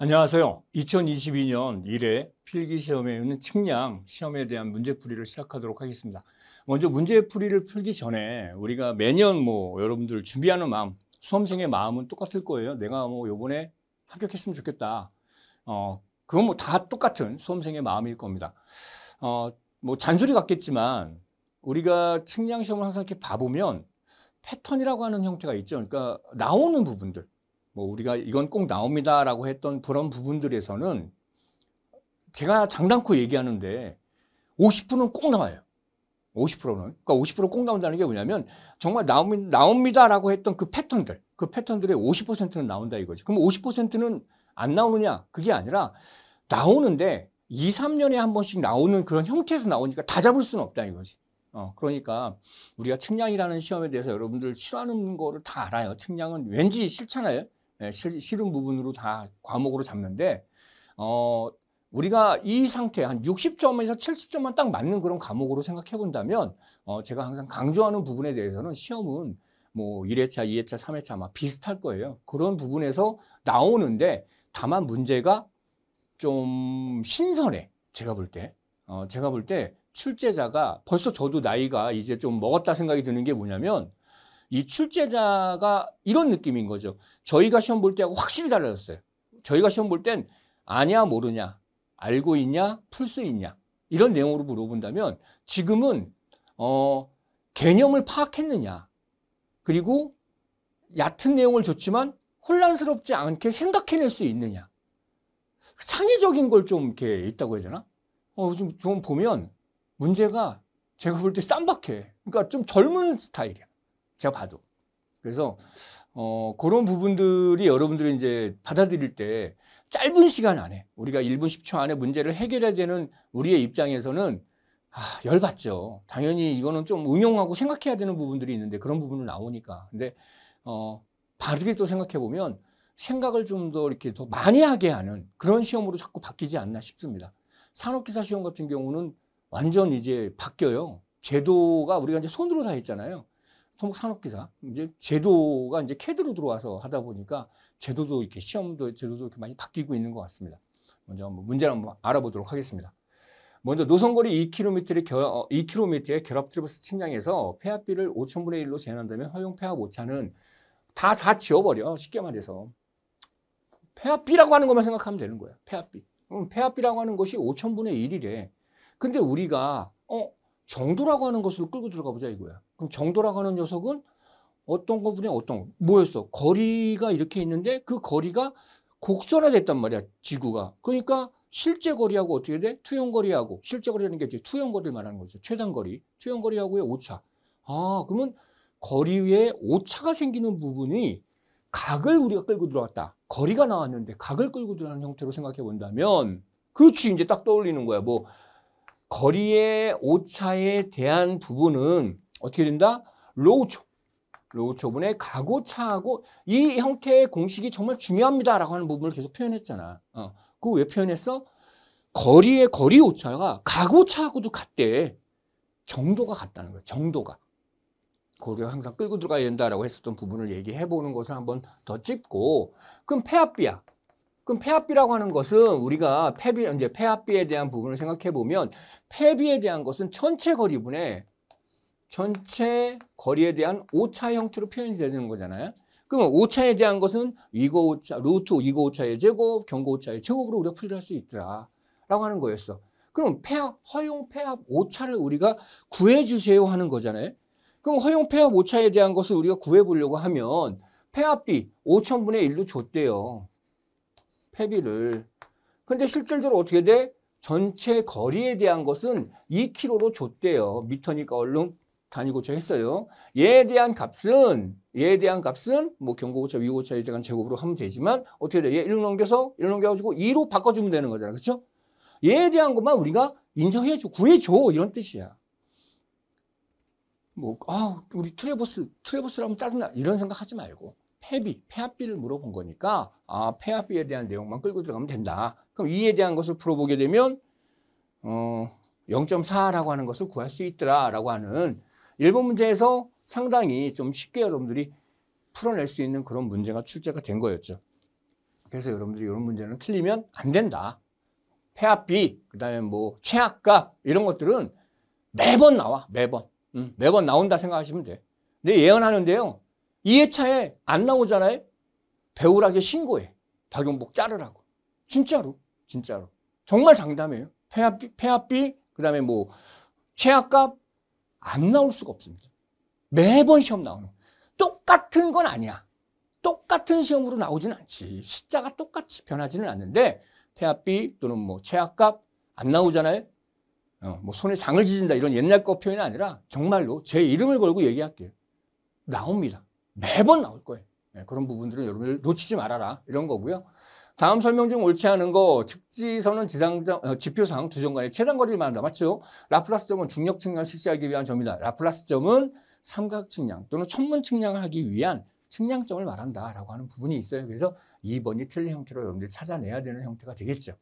안녕하세요. 2022년 1회 필기시험에 있는 측량 시험에 대한 문제풀이를 시작하도록 하겠습니다. 먼저 문제풀이를 풀기 전에 우리가 매년 뭐 여러분들 준비하는 마음, 수험생의 마음은 똑같을 거예요. 내가 뭐 요번에 합격했으면 좋겠다. 어, 그건 뭐 다 똑같은 수험생의 마음일 겁니다. 어, 뭐 잔소리 같겠지만 우리가 측량 시험을 항상 이렇게 봐보면 패턴이라고 하는 형태가 있죠. 그러니까 나오는 부분들. 뭐 우리가 이건 꼭 나옵니다라고 했던 그런 부분들에서는 제가 장담코 얘기하는데 50%는 꼭 나와요. 50%는. 그러니까 50%꼭 나온다는 게 뭐냐면 정말 나옵니다, 나옵니다라고 했던 그 패턴들, 그 패턴들의 50%는 나온다 이거지. 그럼 50%는 안 나오느냐? 그게 아니라 나오는데 2, 3년에 한 번씩 나오는 그런 형태에서 나오니까 다 잡을 수는 없다 이거지. 어, 그러니까 우리가 측량이라는 시험에 대해서 여러분들 싫어하는 거를 다 알아요. 측량은 왠지 싫잖아요. 싫은 예, 부분으로 다 과목으로 잡는데 어, 우리가 이 상태 한 60점에서 70점만 딱 맞는 그런 과목으로 생각해 본다면 어, 제가 항상 강조하는 부분에 대해서는 시험은 뭐 1회차, 2회차, 3회차 아마 비슷할 거예요. 그런 부분에서 나오는데 다만 문제가 좀 신선해. 제가 볼 때. 어, 제가 볼 때 출제자가 벌써 저도 나이가 이제 좀 먹었다 생각이 드는 게 뭐냐면 이 출제자가 이런 느낌인 거죠. 저희가 시험 볼 때하고 확실히 달라졌어요. 저희가 시험 볼 땐 아냐 모르냐, 알고 있냐, 풀 수 있냐 이런 내용으로 물어본다면 지금은 어, 개념을 파악했느냐 그리고 얕은 내용을 줬지만 혼란스럽지 않게 생각해낼 수 있느냐 창의적인 걸 좀 이렇게 있다고 해야 되나? 어, 좀, 좀 보면 문제가 제가 볼 때 쌈박해. 그러니까 좀 젊은 스타일이야. 제가 봐도. 그래서 어, 그런 부분들이 여러분들이 이제 받아들일 때 짧은 시간 안에 우리가 1분 10초 안에 문제를 해결해야 되는 우리의 입장에서는 아, 열받죠. 당연히 이거는 좀 응용하고 생각해야 되는 부분들이 있는데 그런 부분을 나오니까. 근데 어, 바르게 또 생각해 보면 생각을 좀 더 이렇게 더 많이 하게 하는 그런 시험으로 자꾸 바뀌지 않나 싶습니다. 산업기사 시험 같은 경우는 완전 이제 바뀌어요. 제도가 우리가 이제 손으로 다 했잖아요. 토목산업기사 이제 제도가 이제 캐드로 들어와서 하다 보니까 제도도 이렇게 시험도 제도도 이렇게 많이 바뀌고 있는 것 같습니다. 먼저 한번 문제를 한번 알아보도록 하겠습니다. 먼저 노선거리 2km의, 결, 2km의 결합 트러버스 측량에서 폐합비를 5천분의 1로 제한한다면 허용 폐합 오차는 다, 다 지워버려. 쉽게 말해서. 폐합비라고 하는 것만 생각하면 되는 거예요 폐합비. 음, 폐합비라고 하는 것이 5천분의 1이래. 근데 우리가, 어, 정도라고 하는 것으로 끌고 들어가 보자 이거야. 그럼 정도라고 하는 녀석은 어떤 거분에 어떤 거. 뭐였어? 거리가 이렇게 있는데 그 거리가 곡선화됐단 말이야 지구가. 그러니까 실제 거리하고 어떻게 돼? 투영 거리하고 실제 거리라는 게 이제 투영 거리를 말하는 거죠. 최단 거리, 투영 거리하고의 오차. 아 그러면 거리 위에 오차가 생기는 부분이 각을 우리가 끌고 들어왔다. 거리가 나왔는데 각을 끌고 들어가는 형태로 생각해 본다면 그렇지 이제 딱 떠올리는 거야. 뭐 거리의 오차에 대한 부분은 어떻게 된다? 로우초. 로우초분의 가고차하고 이 형태의 공식이 정말 중요합니다라고 하는 부분을 계속 표현했잖아. 어. 그거 왜 표현했어? 거리의 거리 오차가 가고차하고도 같대. 정도가 같다는 거야. 정도가. 고려 항상 끌고 들어가야 된다라고 했었던 부분을 얘기해 보는 것을 한번 더 찝고 그럼 폐합비야 그럼 폐합비라고 하는 것은 우리가 폐비 이제 폐합비에 대한 부분을 생각해 보면 폐비에 대한 것은 전체 거리분의 전체 거리에 대한 오차 형태로 표현이 되는 거잖아요. 그러면 오차에 대한 것은 위거 오차, 루트 위거 오차의 제곱, 경고 오차의 제곱으로 우리가 풀이할수 있더라라고 하는 거였어. 그럼 폐합, 허용 폐합 오차를 우리가 구해주세요 하는 거잖아요. 그럼 허용 폐합 오차에 대한 것을 우리가 구해보려고 하면 폐합비 5천분의 1로 줬대요. 폐비를. 근데 실질적으로 어떻게 돼? 전체 거리에 대한 것은 2km로 줬대요. 미터니까 얼른 단위고차 했어요. 얘에 대한 값은 얘에 대한 값은 뭐 경고고차, 위고차에 대한 제곱으로 하면 되지만 어떻게 돼? 얘 1로 넘겨서 1로 넘겨가지고 2로 바꿔주면 되는 거잖아. 그렇죠? 얘에 대한 것만 우리가 인정해줘, 구해줘 이런 뜻이야. 뭐, 아, 우리 트레버스, 트레버스라면 짜증나. 이런 생각 하지 말고. 폐비, 폐합비를 물어본 거니까, 아, 폐합비에 대한 내용만 끌고 들어가면 된다. 그럼 이에 대한 것을 풀어보게 되면, 어, 0.4라고 하는 것을 구할 수 있더라라고 하는 일본 문제에서 상당히 좀 쉽게 여러분들이 풀어낼 수 있는 그런 문제가 출제가 된 거였죠. 그래서 여러분들이 이런 문제는 틀리면 안 된다. 폐압비, 그 다음에 뭐 최악값 이런 것들은 매번 나와, 매번. 응, 매번 나온다 생각하시면 돼. 근데 예언하는데요. 2회차에 안 나오잖아요. 배우락에 신고해. 박용복 자르라고. 진짜로, 진짜로. 정말 장담해요. 폐압비, 폐압비, 그 다음에 뭐 최악값, 안 나올 수가 없습니다. 매번 시험 나오는. 똑같은 건 아니야. 똑같은 시험으로 나오지 않지. 숫자가 똑같이 변하지는 않는데 태압비 또는 뭐 최악값 안 나오잖아요. 어, 뭐 손에 장을 지진다 이런 옛날 거 표현이 아니라 정말로 제 이름을 걸고 얘기할게요. 나옵니다. 매번 나올 거예요. 네, 그런 부분들은 여러분들 놓치지 말아라 이런 거고요. 다음 설명 중 옳지 않은 거 직지선은 지상점, 어, 지표상 두 점 간의 최단거리를 말한다. 맞죠? 라플라스 점은 중력 측량을 실시하기 위한 점이다. 라플라스 점은 삼각 측량 또는 천문 측량을 하기 위한 측량점을 말한다라고 하는 부분이 있어요. 그래서 2번이 틀린 형태로 여러분들이 찾아내야 되는 형태가 되겠죠.